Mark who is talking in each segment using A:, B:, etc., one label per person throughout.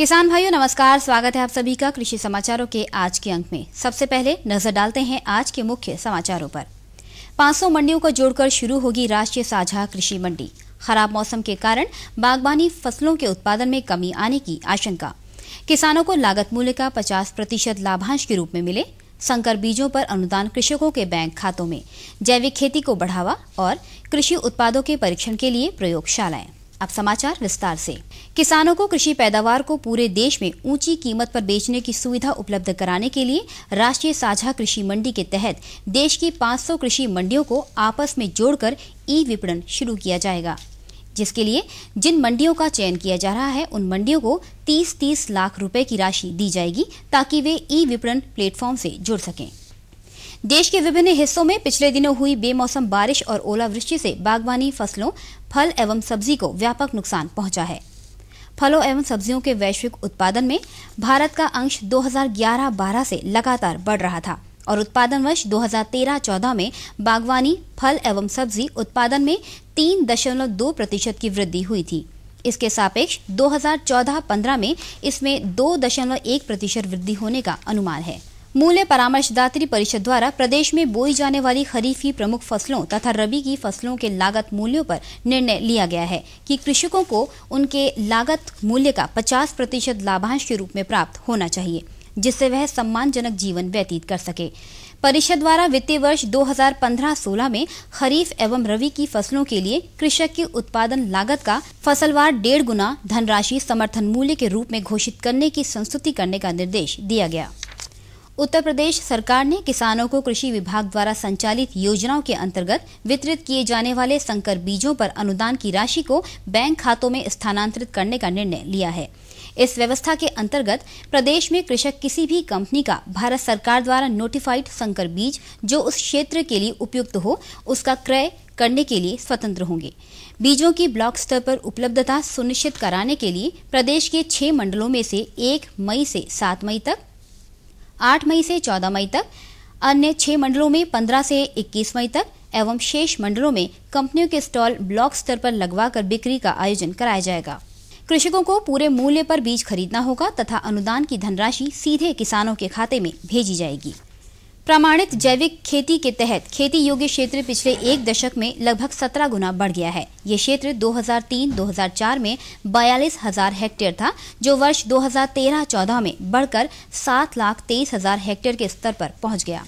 A: किसान भाइयों नमस्कार स्वागत है आप सभी का कृषि समाचारों के आज के अंक में सबसे पहले नजर डालते हैं आज के मुख्य समाचारों पर 500 मंडियों को जोड़कर शुरू होगी राष्ट्रीय साझा कृषि मंडी खराब मौसम के कारण बागवानी फसलों के उत्पादन में कमी आने की आशंका किसानों को लागत मूल्य का 50 प्रतिशत लाभांश के रूप में मिले संकर बीजों पर अनुदान कृषकों के बैंक खातों में जैविक खेती को बढ़ावा और कृषि उत्पादों के परीक्षण के लिए प्रयोगशालाएं अब समाचार विस्तार से किसानों को कृषि पैदावार को पूरे देश में ऊंची कीमत पर बेचने की सुविधा उपलब्ध कराने के लिए राष्ट्रीय साझा कृषि मंडी के तहत देश की 500 कृषि मंडियों को आपस में जोड़कर ई विपणन शुरू किया जाएगा जिसके लिए जिन मंडियों का चयन किया जा रहा है उन मंडियों को 30-30 लाख रुपए की राशि दी जाएगी ताकि वे ई विपणन प्लेटफॉर्म से जुड़ सकें देश के विभिन्न हिस्सों में पिछले दिनों हुई बेमौसम बारिश और ओलावृष्टि से बागवानी फसलों फल एवं सब्जी को व्यापक नुकसान पहुंचा है फलों एवं सब्जियों के वैश्विक उत्पादन में भारत का अंश 2011-12 से लगातार बढ़ रहा था और उत्पादन वर्ष 2013-14 में बागवानी फल एवं सब्जी उत्पादन में तीन दशमलव दो प्रतिशत की वृद्धि हुई थी इसके सापेक्ष 2014-15 में इसमें दो दशमलव एक प्रतिशत वृद्धि होने का अनुमान है मूल्य परामर्शदात्री परिषद द्वारा प्रदेश में बोई जाने वाली खरीफ की प्रमुख फसलों तथा रबी की फसलों के लागत मूल्यों पर निर्णय लिया गया है कि कृषकों को उनके लागत मूल्य का 50 प्रतिशत लाभांश के रूप में प्राप्त होना चाहिए जिससे वह सम्मानजनक जीवन व्यतीत कर सके परिषद द्वारा वित्तीय वर्ष 2015-16 में खरीफ एवं रवि की फसलों के लिए कृषक की उत्पादन लागत का फसलवार डेढ़ गुना धनराशि समर्थन मूल्य के रूप में घोषित करने की संस्तुति करने का निर्देश दिया गया उत्तर प्रदेश सरकार ने किसानों को कृषि विभाग द्वारा संचालित योजनाओं के अंतर्गत वितरित किए जाने वाले संकर बीजों पर अनुदान की राशि को बैंक खातों में स्थानांतरित करने का निर्णय लिया है इस व्यवस्था के अंतर्गत प्रदेश में कृषक किसी भी कंपनी का भारत सरकार द्वारा नोटिफाइड संकर बीज जो उस क्षेत्र के लिए उपयुक्त हो उसका क्रय करने के लिए स्वतंत्र होंगे बीजों की ब्लॉक स्तर पर उपलब्धता सुनिश्चित कराने के लिए प्रदेश के छह मंडलों में से एक मई से सात मई तक 8 मई से 14 मई तक अन्य छह मंडलों में 15 से 21 मई तक एवं शेष मंडलों में कंपनियों के स्टॉल ब्लॉक स्तर पर लगवाकर बिक्री का आयोजन कराया जाएगा कृषकों को पूरे मूल्य पर बीज खरीदना होगा तथा अनुदान की धनराशि सीधे किसानों के खाते में भेजी जाएगी प्रमाणित जैविक खेती के तहत खेती योग्य क्षेत्र पिछले एक दशक में लगभग सत्रह गुना बढ़ गया है ये क्षेत्र 2003-2004 में बयालीस हजार हेक्टेयर था जो वर्ष 2013-14 में बढ़कर सात लाख तेईस हजार हेक्टेयर के स्तर पर पहुंच गया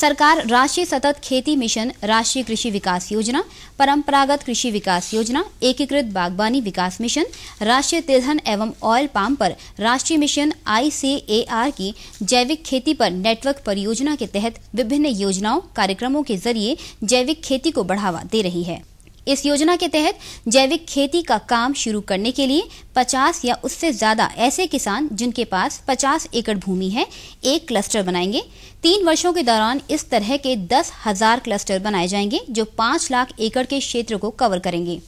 A: सरकार राष्ट्रीय सतत खेती मिशन राष्ट्रीय कृषि विकास योजना परंपरागत कृषि विकास योजना एकीकृत बागवानी विकास मिशन राष्ट्रीय तिलहन एवं ऑयल पाम पर राष्ट्रीय मिशन आईसीएआर की जैविक खेती पर नेटवर्क परियोजना के तहत विभिन्न योजनाओं कार्यक्रमों के जरिए जैविक खेती को बढ़ावा दे रही है इस योजना के तहत जैविक खेती का काम शुरू करने के लिए 50 या उससे ज्यादा ऐसे किसान जिनके पास 50 एकड़ भूमि है एक क्लस्टर बनाएंगे तीन वर्षों के दौरान इस तरह के दस हजार क्लस्टर बनाए जाएंगे जो पांच लाख एकड़ के क्षेत्र को कवर करेंगे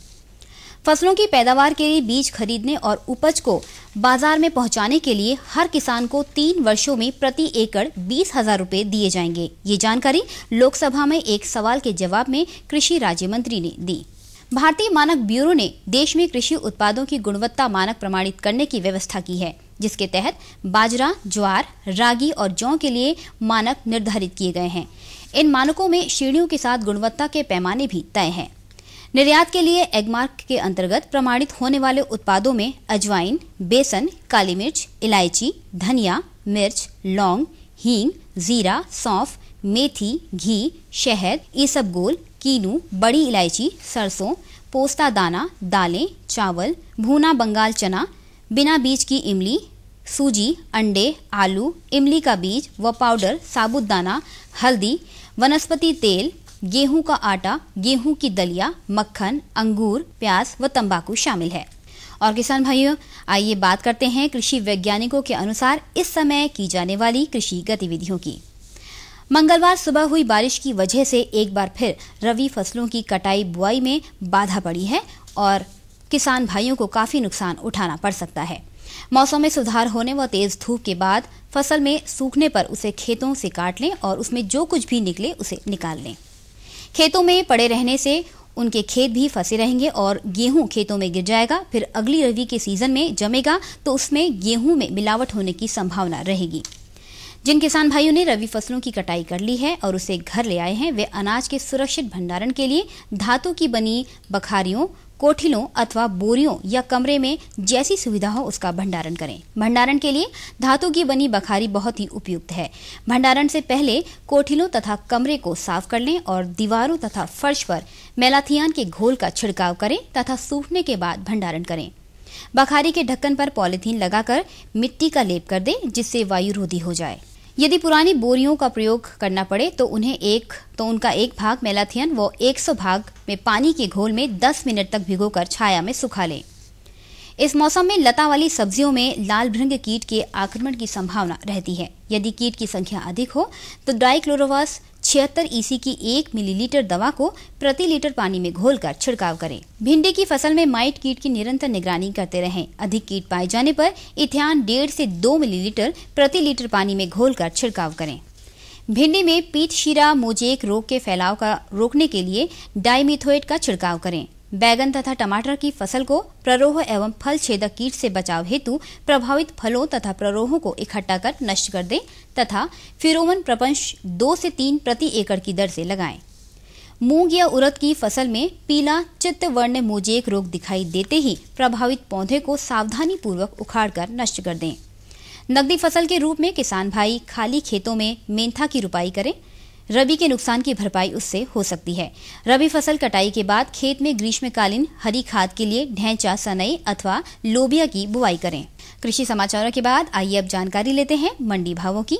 A: फसलों की पैदावार के लिए बीज खरीदने और उपज को बाजार में पहुंचाने के लिए हर किसान को तीन वर्षों में प्रति एकड़ बीस हजार रूपए दिए जाएंगे ये जानकारी लोकसभा में एक सवाल के जवाब में कृषि राज्य मंत्री ने दी भारतीय मानक ब्यूरो ने देश में कृषि उत्पादों की गुणवत्ता मानक प्रमाणित करने की व्यवस्था की है जिसके तहत बाजरा ज्वार रागी और जौ के लिए मानक निर्धारित किए गए हैं इन मानकों में श्रेणियों के साथ गुणवत्ता के पैमाने भी तय हैं निर्यात के लिए एगमार्क के अंतर्गत प्रमाणित होने वाले उत्पादों में अजवाइन बेसन काली मिर्च इलायची धनिया मिर्च लौंग हींग जीरा सौंफ मेथी घी शहद ईसबगोल कीनू बड़ी इलायची सरसों पोस्ता दाना दालें चावल भूना बंगाल चना बिना बीज की इमली सूजी अंडे आलू इमली का बीज व पाउडर साबुत दाना हल्दी वनस्पति तेल गेहूं का आटा गेहूं की दलिया मक्खन अंगूर प्याज व तंबाकू शामिल है और किसान भाइयों आइए बात करते हैं कृषि वैज्ञानिकों के अनुसार इस समय की जाने वाली कृषि गतिविधियों की मंगलवार सुबह हुई बारिश की वजह से एक बार फिर रवि फसलों की कटाई बुआई में बाधा पड़ी है और किसान भाइयों को काफी नुकसान उठाना पड़ सकता है मौसम में सुधार होने व तेज धूप के बाद फसल में सूखने पर उसे खेतों से काट लें और उसमें जो कुछ भी निकले उसे निकाल लें खेतों में पड़े रहने से उनके खेत भी फंसे रहेंगे और गेहूं खेतों में गिर जाएगा फिर अगली रवि के सीजन में जमेगा तो उसमें गेहूं में मिलावट होने की संभावना रहेगी जिन किसान भाइयों ने रवि फसलों की कटाई कर ली है और उसे घर ले आए हैं वे अनाज के सुरक्षित भंडारण के लिए धातु की बनी बखारियों कोठिलों अथवा बोरियों या कमरे में जैसी सुविधा हो उसका भंडारण करें भंडारण के लिए धातु की बनी बखारी बहुत ही उपयुक्त है भंडारण से पहले कोठिलों तथा कमरे को साफ कर लें और दीवारों तथा फर्श पर मेलाथियान के घोल का छिड़काव करें तथा सूखने के बाद भंडारण करें बखारी के ढक्कन पर पॉलीथीन लगाकर मिट्टी का लेप कर दें जिससे वायुरोधी हो जाए यदि पुरानी बोरियों का प्रयोग करना पड़े तो उन्हें एक तो उनका एक भाग मेलाथियन व 100 भाग में पानी के घोल में 10 मिनट तक भिगोकर छाया में सुखा लें इस मौसम में लता वाली सब्जियों में लाल भृंग कीट के आक्रमण की संभावना रहती है यदि कीट की संख्या अधिक हो तो डाइक्लोरोवास छिहत्तर ईसी e की एक मिलीलीटर दवा को प्रति लीटर पानी में घोलकर छिड़काव करें भिंडी की फसल में माइट कीट की निरंतर निगरानी करते रहें अधिक कीट पाए जाने पर इथियान डेढ़ से दो मिलीलीटर प्रति लीटर पानी में घोलकर छिड़काव करें भिंडी में पीत शीरा मोजेक रोग के फैलाव का रोकने के लिए डाइमिथोएट का छिड़काव करें बैगन तथा टमाटर की फसल को प्ररोह एवं फल छेदक कीट से बचाव हेतु प्रभावित फलों तथा प्ररोहों को इकट्ठा कर नष्ट कर दें तथा फिरोमन प्रपंश दो से तीन प्रति एकड़ की दर से लगाएं। मूंग या उड़द की फसल में पीला चित्त वर्ण मोजेक रोग दिखाई देते ही प्रभावित पौधे को सावधानी पूर्वक उखाड़ कर नष्ट कर दें नकदी फसल के रूप में किसान भाई खाली खेतों में मेंथा की रुपाई करें रबी के नुकसान की भरपाई उससे हो सकती है रबी फसल कटाई के बाद खेत में ग्रीष्मकालीन हरी खाद के लिए ढैंचा सनई अथवा लोबिया की बुआई करें कृषि समाचारों के बाद आइए अब जानकारी लेते हैं मंडी भावों की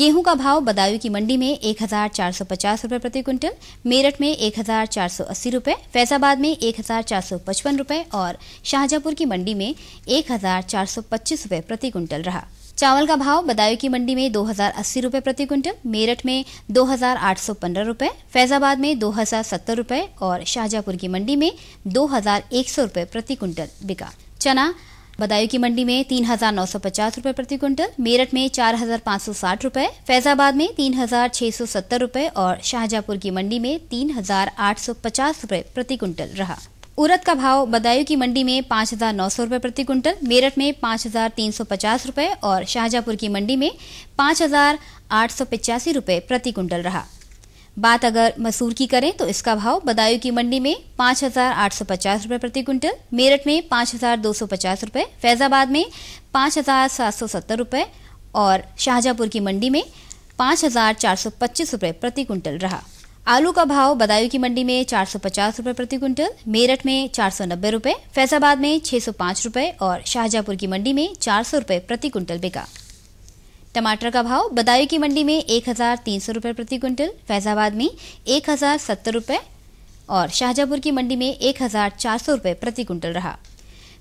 A: गेहूं का भाव बदायूं की मंडी में एक हजार चार सौ पचास रूपए प्रति क्विंटल मेरठ में एक हजार चार सौ अस्सी रूपए फैजाबाद में एक हजार चार सौ पचपन रूपए और शाहजहांपुर की मंडी में एक हजार चार सौ पच्चीस रूपए प्रति क्विंटल रहा चावल का भाव बदायूं की मंडी में दो हजार अस्सी रूपए प्रति क्विंटल मेरठ में दो हजार आठ सौ फैजाबाद में दो हजार सत्तर और शाहजहापुर की मंडी में दो हजार एक सौ रूपए प्रति क्विंटल बिका चना बदायूं की मंडी में तीन हजार नौ सौ पचास रूपए प्रति क्विंटल मेरठ में चार हजार पाँच सौ साठ रूपए फैजाबाद में तीन हजार छह सौ सत्तर रूपए और शाहजहापुर की मंडी में तीन हजार आठ सौ पचास रूपए प्रति क्विंटल रहा उरद का भाव बदायूं की मंडी में पाँच हजार नौ सौ रूपये प्रति क्विंटल मेरठ में पाँच हजार तीन सौ पचास रूपये और शाहजहापुर की मंडी में पाँच हजार आठ सौ पिचासी रूपये प्रति क्विंटल रहा बात अगर मसूर की करें तो इसका भाव बदायूं की मंडी में पाँच हजार आठ सौ पचास रुपये प्रति क्विंटल मेरठ में पाँच हजार दो सौ पचास रुपये फैज़ाबाद में पाँच हजार सात सौ सत्तर रुपये और शाहजहांपुर की मंडी में पाँच हजार चार सौ पच्चीस रुपये प्रति क्विंटल रहा आलू का भाव बदायूं की मंडी में चार सौ पचास रुपये प्रति क्विंटल मेरठ में चार सौ नब्बे रुपये फैज़ाबाद में छह सौ पांच रूपये और शाहजहांपुर की मंडी में चार सौ रूपये प्रति क्विंटल बिका टमाटर का भाव बदायूं की मंडी में एक हजार तीन सौ रुपये प्रति क्विंटल फैजाबाद में एक हजार सत्तर रुपये और शाहजहापुर की मंडी में एक हजार चार सौ रुपये प्रति क्विंटल रहा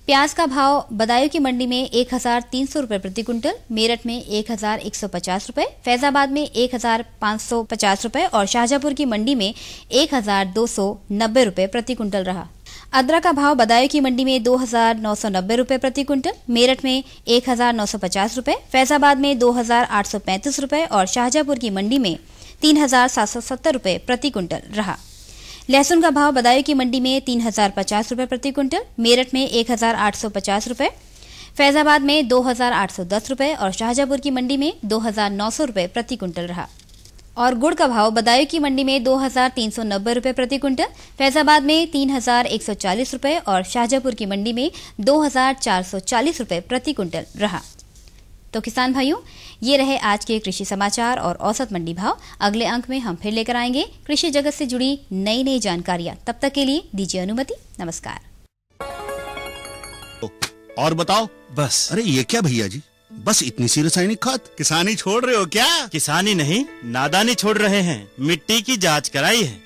A: प्याज का भाव बदायूं की मंडी में एक हजार तीन सौ रुपये प्रति क्विंटल मेरठ में एक हजार एक सौ पचास रुपये फैजाबाद में एक हजार पाँच सौ पचास रुपये और शाहजहापुर की मंडी में एक हजार दो सौ नब्बे रुपये प्रति क्विंटल रहा अदरक का भाव बदायूं की मंडी में दो हजार नौ सौ नब्बे रुपये प्रति क्विंटल मेरठ में एक हजार नौ सौ पचास रुपये फैजाबाद में दो हजार आठ सौ पैंतीस रुपये और शाहजहापुर की मंडी में तीन हजार सात सौ सत्तर रुपये प्रति क्विंटल रहा लहसुन का भाव बदायूं की मंडी में तीन हजार पचास रुपये प्रति क्विंटल मेरठ में एक हजार आठ सौ पचास रुपये फैजाबाद में दो हजार आठ सौ दस रुपये और शाहजहापुर की मंडी में दो हजार नौ सौ रुपये प्रति क्विंटल रहा और गुड़ का भाव बदायू की मंडी में दो हजार तीन सौ नब्बे प्रति क्विंटल फैजाबाद में तीन हजार एक सौ चालीस और शाहजहापुर की मंडी में दो हजार चार सौ चालीस प्रति क्विंटल रहा तो किसान भाइयों ये रहे आज के कृषि समाचार और औसत मंडी भाव अगले अंक में हम फिर लेकर आएंगे कृषि जगत से जुड़ी नई नई जानकारियां तब तक के लिए दीजिए अनुमति नमस्कार
B: तो और बताओ बस अरे ये क्या भैया जी बस इतनी सी रासायनिक खाद किसानी छोड़ रहे हो क्या किसानी नहीं नादानी छोड़ रहे हैं मिट्टी की जांच कराई है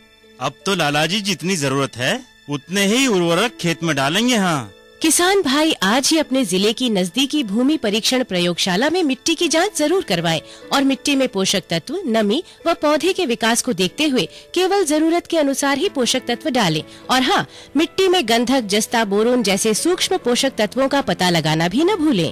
B: अब तो लाला जी जितनी जरूरत है उतने ही उर्वरक खेत में डालेंगे हाँ
C: किसान भाई आज ही अपने जिले की नजदीकी भूमि परीक्षण प्रयोगशाला में मिट्टी की जांच जरूर करवाए और मिट्टी में पोषक तत्व नमी व पौधे के विकास को देखते हुए केवल जरूरत के अनुसार ही पोषक तत्व डाले और हाँ मिट्टी में गंधक जस्ता बोरोन जैसे सूक्ष्म पोषक तत्वों का पता लगाना भी न भूलें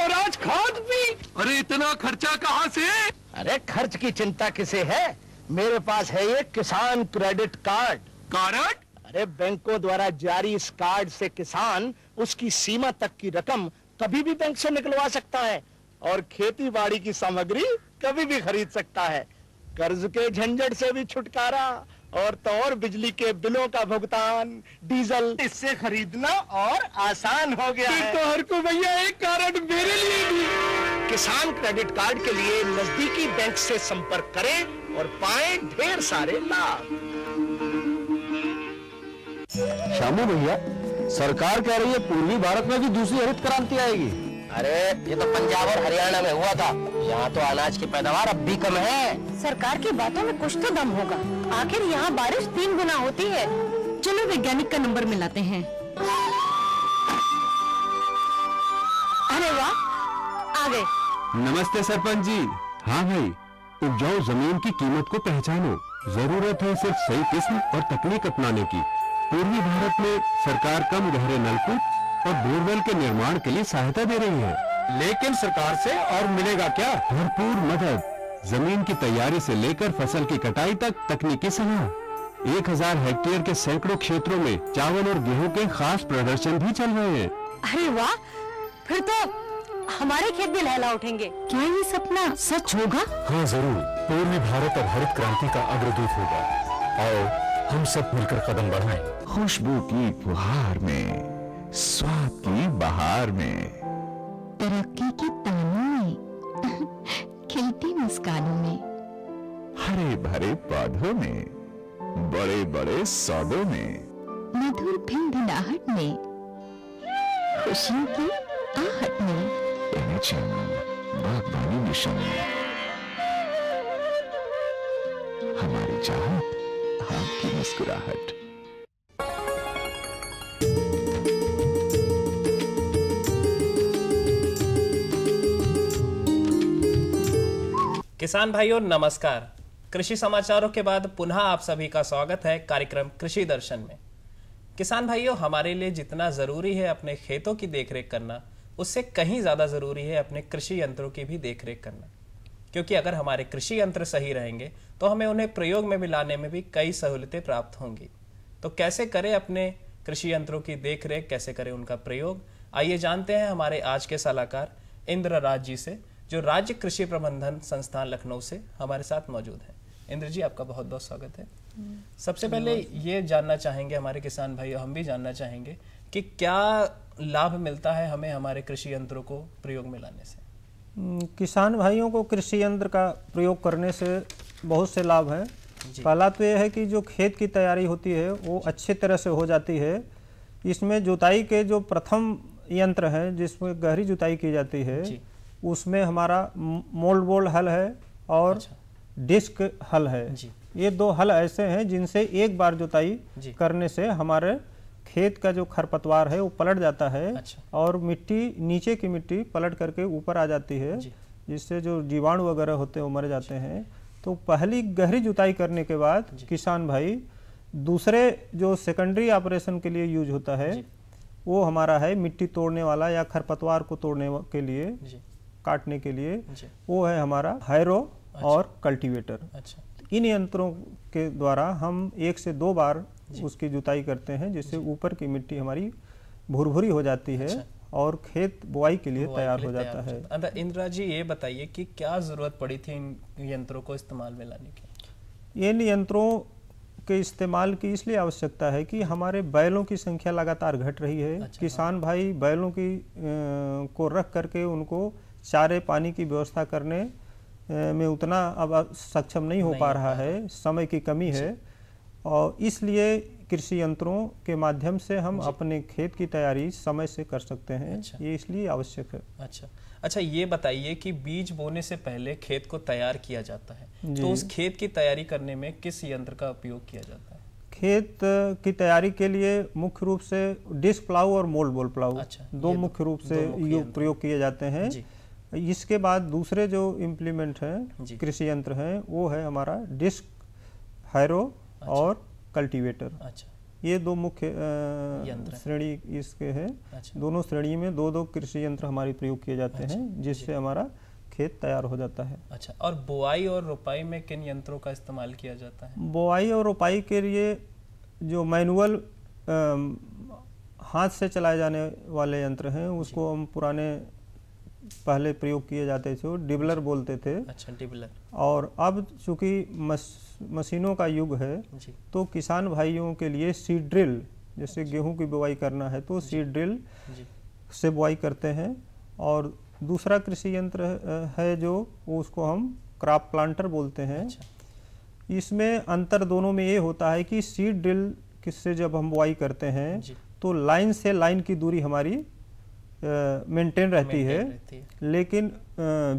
C: और आज खाद भी अरे इतना खर्चा कहाँ से अरे खर्च की चिंता किसे है मेरे पास है ये किसान क्रेडिट कार्ड कार्ड अरे बैंकों द्वारा जारी इस कार्ड से किसान उसकी सीमा तक की रकम कभी भी बैंक से निकलवा सकता है और खेती बाड़ी की सामग्री कभी भी खरीद सकता है कर्ज के झंझट से भी छुटकारा और तो और बिजली के बिलों का भुगतान डीजल इससे खरीदना और आसान हो गया है। तो हर को भैया एक कारण मेरे लिए भी किसान क्रेडिट कार्ड के लिए नजदीकी बैंक से संपर्क करें और पाए ढेर सारे लाभ श्यामू भैया सरकार कह रही है पूर्वी भारत में भी दूसरी हरित
B: क्रांति आएगी अरे ये तो
C: पंजाब और हरियाणा में हुआ था
B: यहाँ
A: तो अनाज की पैदावार
C: अब भी कम है सरकार की बातों में कुछ तो दम होगा आखिर यहाँ बारिश तीन गुना होती है चलो वैज्ञानिक का नंबर मिलाते हैं अरे वाह आ गए नमस्ते सरपंच जी हाँ भाई उपजाऊ जमीन की कीमत को पहचानो जरूरत है सिर्फ सही किस्म और तकनीक अपनाने की पूर्वी भारत में सरकार कम गहरे नलकूप और बोरवेल के निर्माण के लिए सहायता दे रही है लेकिन सरकार से और मिलेगा क्या भरपूर मदद जमीन की तैयारी से लेकर फसल की कटाई तक तकनीकी सलाह एक हजार हेक्टेयर
B: के सैकड़ों क्षेत्रों में चावल और गेहूं के खास प्रदर्शन भी चल रहे हैं
C: अरे वाह फिर तो हमारे खेत भी लहला उठेंगे क्या ये सपना सच होगा हाँ जरूर पूर्वी भारत और हरित क्रांति का अग्रदूत होगा और हम सब मिलकर
B: कदम बढ़ाएं। खुशबू की फुहार में स्वाद की बहार में
C: तरक्की की तानी खिलती मुस्कानों में हरे भरे पौधों में बड़े बड़े सौदों में
A: मधुर भिनभिनाहट में खुशियों की
C: आहट में बागबानी मिशन हमारी चाहत आपकी मुस्कुराहट किसान भाइयों नमस्कार कृषि समाचारों के बाद पुनः आप सभी का स्वागत है कार्यक्रम कृषि दर्शन में किसान भाइयों हमारे लिए जितना ज़रूरी है अपने खेतों की देखरेख करना उससे कहीं ज़्यादा ज़रूरी है अपने कृषि यंत्रों की भी देखरेख करना क्योंकि अगर हमारे कृषि यंत्र सही रहेंगे तो हमें उन्हें प्रयोग में भी लाने में भी कई सहूलियतें प्राप्त होंगी तो कैसे करें अपने कृषि यंत्रों की देखरेख कैसे करें उनका प्रयोग आइए जानते हैं हमारे आज के सलाहकार इंद्र राज जी से जो राज्य कृषि प्रबंधन संस्थान लखनऊ से हमारे साथ मौजूद हैं इंद्र जी आपका बहुत बहुत स्वागत है हम्म। सबसे पहले ये जानना चाहेंगे हमारे किसान भाई हम भी जानना चाहेंगे कि क्या लाभ मिलता है हमें हमारे कृषि यंत्रों को प्रयोग में लाने से
B: हम्म, किसान भाइयों को कृषि यंत्र का प्रयोग करने से बहुत से लाभ है पहला तो यह है कि जो खेत की तैयारी होती है वो अच्छे तरह से हो जाती है इसमें जुताई के जो प्रथम यंत्र है जिसमें गहरी जुताई की जाती है उसमें हमारा मोल्ड बोल्ड हल है और अच्छा। डिस्क हल है ये दो हल ऐसे हैं जिनसे एक बार जुताई करने से हमारे खेत का जो खरपतवार है वो पलट जाता है अच्छा। और मिट्टी नीचे की मिट्टी पलट करके ऊपर आ जाती है जिससे जो जीवाणु वगैरह होते हैं वो मर जाते हैं तो पहली गहरी जुताई करने के बाद किसान भाई दूसरे जो सेकेंडरी ऑपरेशन के लिए यूज होता है वो हमारा है मिट्टी तोड़ने वाला या खरपतवार को तोड़ने के लिए काटने के लिए वो है हमारा हायरो अच्छा। और कल्टीवेटर अच्छा। इन यंत्रों के द्वारा हम एक से दो बार उसकी जुताई करते हैं जिससे ऊपर की मिट्टी हमारी भुरभुरी हो जाती है अच्छा। और खेत बुआई के लिए तैयार हो जाता है
C: अच्छा, इंदिरा जी ये बताइए कि क्या ज़रूरत पड़ी थी इन यंत्रों को इस्तेमाल में लाने
B: की इन यंत्रों के इस्तेमाल की इसलिए आवश्यकता है कि हमारे बैलों की संख्या लगातार घट रही है अच्छा, हाँ। किसान हाँ। भाई बैलों की आ, को रख करके उनको चारे पानी की व्यवस्था करने में उतना अब सक्षम नहीं हो नहीं पा रहा है समय की कमी है और इसलिए कृषि यंत्रों के माध्यम से हम अपने खेत की तैयारी समय से कर सकते हैं अच्छा। ये इसलिए आवश्यक है अच्छा
C: अच्छा ये बताइए कि बीज बोने से पहले खेत को तैयार किया जाता है तो उस खेत की तैयारी करने में किस यंत्र का उपयोग किया जाता है
B: खेत की तैयारी के लिए मुख्य रूप से डिस्क प्लाऊ और मोल बोल प्लाऊ अच्छा, दो मुख्य रूप से प्रयोग किए जाते हैं इसके बाद दूसरे जो इम्प्लीमेंट हैं कृषि यंत्र हैं वो है हमारा डिस्क हैरो अच्छा। और कल्टीवेटर अच्छा ये दो मुख्य श्रेणी इसके हैं अच्छा। दोनों श्रेणी में दो दो कृषि यंत्र हमारे प्रयोग किए जाते अच्छा। हैं जिससे हमारा खेत तैयार हो जाता है अच्छा
C: और बोआई और रोपाई में किन यंत्रों का इस्तेमाल किया जाता
B: है बोआई और रोपाई के लिए जो मैनुअल हाथ से चलाए जाने वाले यंत्र हैं उसको हम पुराने पहले प्रयोग किए जाते थे डिबलर बोलते थे अच्छा डिबलर और अब चूंकि मस, मशीनों का युग है तो किसान भाइयों के लिए सीड ड्रिल जैसे गेहूं की बुवाई करना है तो सीड ड्रिल से बुआई करते हैं और दूसरा कृषि यंत्र है जो उसको हम क्रॉप प्लांटर बोलते हैं अच्छा। इसमें अंतर दोनों में ये होता है कि सीड ड्रिल किससे जब हम बुआई करते हैं तो लाइन से लाइन की दूरी हमारी मेंटेन रहती, है लेकिन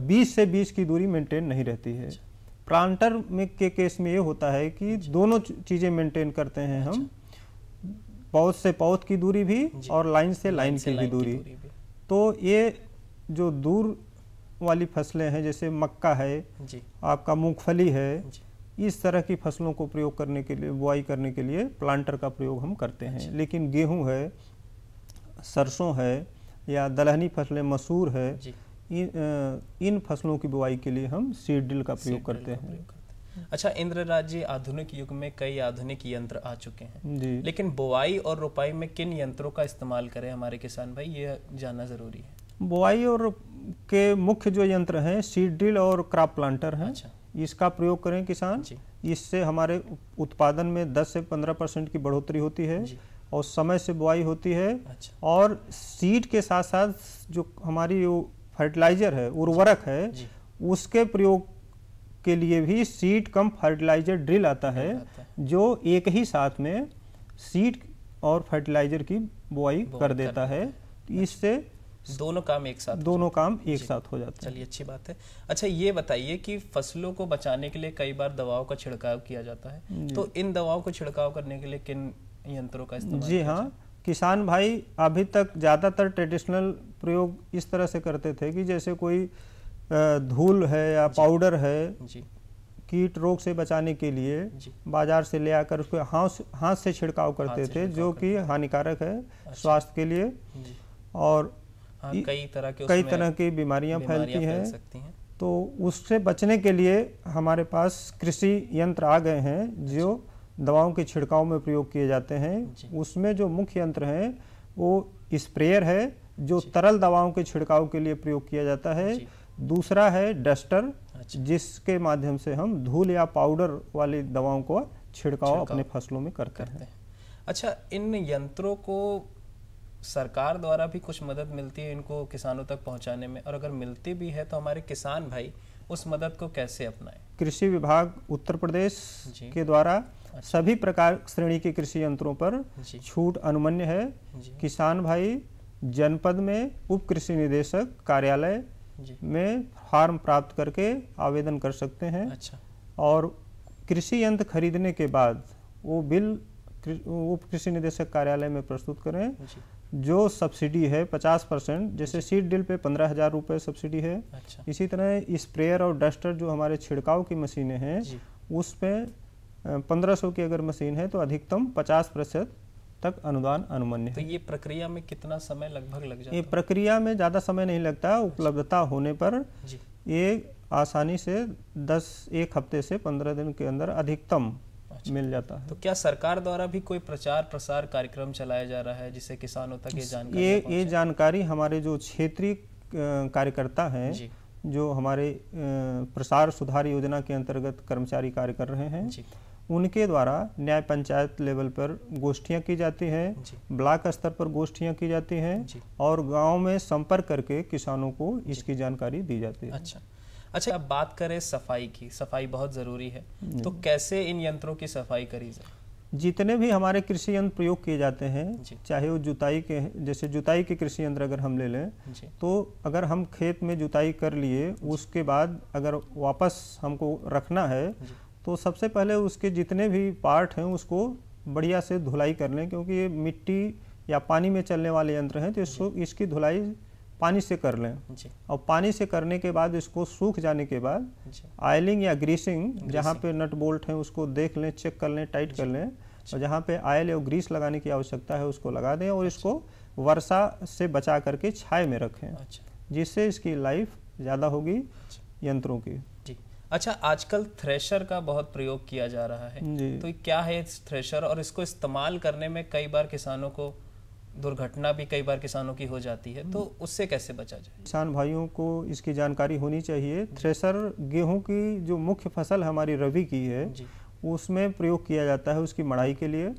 B: बीस से बीस की दूरी मेंटेन नहीं रहती है प्लांटर अच्छा। में के केस में ये होता है कि अच्छा। दोनों चीज़ें मेंटेन करते हैं हम अच्छा। पौध से पौध की दूरी भी और लाइन से लाइन की भी दूरी तो ये जो दूर वाली फसलें हैं जैसे मक्का है आपका मूंगफली है इस तरह की फसलों को प्रयोग करने के लिए बुआई करने के लिए प्लांटर का प्रयोग हम करते हैं लेकिन गेहूं है सरसों है या दलहनी फसलें मसूर है इन इन फसलों की बुआई के लिए हम सीड ड्रिल का प्रयोग करते हैं
C: अच्छा इंद्र राज्य आधुनिक युग में कई आधुनिक यंत्र आ चुके हैं जी लेकिन बुआई और रोपाई में किन यंत्रों का इस्तेमाल करें हमारे किसान भाई ये जानना जरूरी
B: है बुआई और के मुख्य जो यंत्र हैं सीड ड्रिल और क्रॉप प्लांटर हैं अच्छा। इसका प्रयोग करें किसान इससे हमारे उत्पादन में 10 से 15 परसेंट की बढ़ोतरी होती है और समय से बुआई होती है अच्छा। और सीड के साथ साथ जो हमारी फर्टिलाइजर है उर्वरक है उसके प्रयोग के लिए भी सीड कम फर्टिलाइजर ड्रिल आता है जो एक ही साथ में सीड और फर्टिलाइजर की बुआई कर देता है तो इससे अच्छा। दोनों काम एक साथ दोनों काम एक साथ हो जाते हैं
C: चलिए अच्छी बात है अच्छा ये बताइए कि फसलों को बचाने के लिए कई बार दवाओं का छिड़काव किया जाता है तो इन दवाओं को छिड़काव करने के लिए किन यंत्रों का इस्तेमाल जी
B: हाँ किसान भाई अभी तक ज़्यादातर ट्रेडिशनल प्रयोग इस तरह से करते थे कि जैसे कोई धूल है या पाउडर है जी कीट रोग से बचाने के लिए बाजार से ले आकर उसको हाथ हाथ से छिड़काव करते थे जो कि हानिकारक है अच्छा। स्वास्थ्य के लिए और हाँ, कई तरह के कई तरह की बीमारियां फैलती हैं तो उससे बचने के लिए हमारे पास कृषि यंत्र आ गए हैं जो अच्छा। दवाओं के छिड़काव में प्रयोग किए जाते हैं उसमें जो मुख्य यंत्र हैं वो स्प्रेयर है जो तरल दवाओं के छिड़काव के लिए प्रयोग किया जाता है दूसरा है डस्टर अच्छा। जिसके माध्यम से हम धूल या पाउडर वाली दवाओं को छिड़काव अपने फसलों में करते, करते हैं।, हैं
C: अच्छा इन यंत्रों को सरकार द्वारा भी कुछ मदद मिलती है इनको किसानों तक पहुंचाने में और अगर मिलती भी है तो हमारे किसान भाई उस मदद को कैसे अपनाएं
B: कृषि विभाग उत्तर प्रदेश के द्वारा सभी प्रकार श्रेणी के कृषि यंत्रों पर छूट अनुमन्य है किसान भाई जनपद में उप कृषि निदेशक कार्यालय में फार्म प्राप्त करके आवेदन कर सकते हैं अच्छा। और कृषि यंत्र खरीदने के बाद वो बिल उप कृषि निदेशक कार्यालय में प्रस्तुत करें जो सब्सिडी है 50 परसेंट जैसे सीड डील पे पंद्रह हजार रुपये सब्सिडी है अच्छा। इसी तरह स्प्रेयर और डस्टर जो हमारे छिड़काव की मशीनें हैं उस पे 1500 की अगर मशीन है तो अधिकतम 50 प्रतिशत तक अनुदान अनुमन्य तो
C: ये प्रक्रिया में कितना समय लगभग लग जाता ये
B: प्रक्रिया में ज़्यादा समय नहीं लगता अच्छा। उपलब्धता होने पर ये आसानी से 10 एक हफ्ते से 15 दिन के अंदर अधिकतम अच्छा। मिल जाता है तो
C: क्या सरकार द्वारा भी कोई प्रचार प्रसार कार्यक्रम चलाया जा रहा है जिससे किसानों तक ये जानकारी ये
B: ये जानकारी हमारे जो क्षेत्रीय कार्यकर्ता हैं जो हमारे प्रसार सुधार योजना के अंतर्गत कर्मचारी कार्य कर रहे हैं उनके द्वारा न्याय पंचायत लेवल पर गोष्ठियाँ की जाती हैं ब्लॉक स्तर पर गोष्ठियाँ की जाती हैं और गाँव में संपर्क करके किसानों को इसकी जानकारी दी जाती है अच्छा
C: अच्छा अब बात करें सफाई की सफाई बहुत ज़रूरी है तो कैसे इन यंत्रों की सफाई करी जाए
B: जितने भी हमारे कृषि यंत्र प्रयोग किए जाते हैं चाहे वो जुताई के जैसे जुताई के कृषि यंत्र अगर हम ले लें तो अगर हम खेत में जुताई कर लिए उसके बाद अगर वापस हमको रखना है तो सबसे पहले उसके जितने भी पार्ट हैं उसको बढ़िया से धुलाई कर लें क्योंकि ये मिट्टी या पानी में चलने वाले यंत्र हैं तो इसको इसकी धुलाई पानी से कर लें और पानी से करने के बाद इसको सूख जाने के बाद आयलिंग या ग्रीसिंग जहाँ पे नट बोल्ट हैं उसको देख लें चेक कर लें टाइट कर लें और जहाँ पे आयल या ग्रीस लगाने की आवश्यकता है उसको लगा दें और अच्छा। इसको वर्षा से बचा करके छाए में रखें अच्छा। जिससे इसकी लाइफ ज़्यादा होगी यंत्रों की
C: अच्छा आजकल थ्रेशर का बहुत प्रयोग किया जा रहा है तो क्या है थ्रेशर और इसको इस्तेमाल करने में कई बार किसानों को दुर्घटना भी कई बार किसानों की हो जाती है तो उससे कैसे बचा जाए
B: किसान भाइयों को इसकी जानकारी होनी चाहिए थ्रेशर गेहूं की जो मुख्य फसल हमारी रबी की है उसमें प्रयोग किया जाता है उसकी मड़ाई के लिए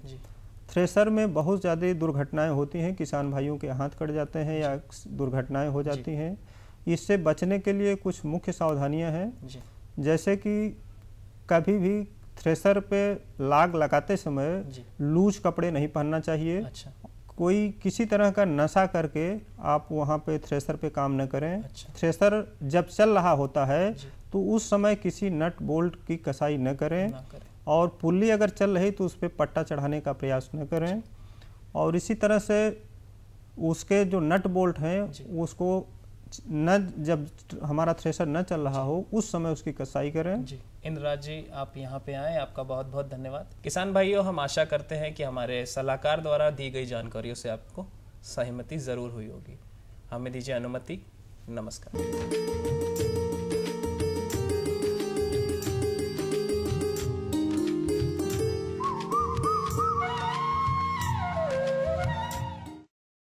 B: थ्रेशर में बहुत ज़्यादा दुर्घटनाएं होती हैं किसान भाइयों के हाथ कट जाते हैं या दुर्घटनाएं हो जाती हैं इससे बचने के लिए कुछ मुख्य सावधानियां हैं जैसे कि कभी भी थ्रेसर पे लाग लगाते समय लूज कपड़े नहीं पहनना चाहिए अच्छा। कोई किसी तरह का नशा करके आप वहाँ पे थ्रेसर पे काम न करें अच्छा। थ्रेसर जब चल रहा होता है तो उस समय किसी नट बोल्ट की कसाई न करें, करें। और पुल्ली अगर चल रही तो उस पर पट्टा चढ़ाने का प्रयास न करें और इसी तरह से उसके जो नट बोल्ट हैं उसको न जब हमारा थ्रेशर न चल रहा हो उस समय उसकी कसाई करें जी
C: इंद्रराज जी आप यहाँ पे आए आपका बहुत बहुत धन्यवाद किसान भाइयों हम आशा करते हैं कि हमारे सलाहकार द्वारा दी गई जानकारियों से आपको सहमति ज़रूर हुई होगी हमें दीजिए अनुमति नमस्कार